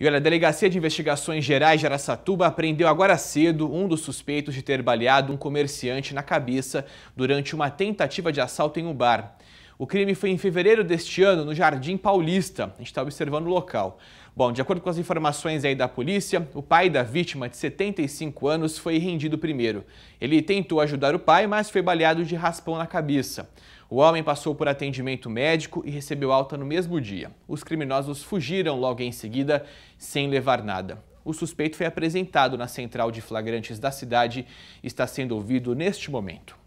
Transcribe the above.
E olha, a Delegacia de Investigações Gerais de Araçatuba apreendeu agora cedo um dos suspeitos de ter baleado um comerciante na cabeça durante uma tentativa de assalto em um bar. O crime foi em fevereiro deste ano, no Jardim Paulista. A gente está observando o local. Bom, de acordo com as informações aí da polícia, o pai da vítima, de 75 anos, foi rendido primeiro. Ele tentou ajudar o pai, mas foi baleado de raspão na cabeça. O homem passou por atendimento médico e recebeu alta no mesmo dia. Os criminosos fugiram logo em seguida, sem levar nada. O suspeito foi apresentado na central de flagrantes da cidade e está sendo ouvido neste momento.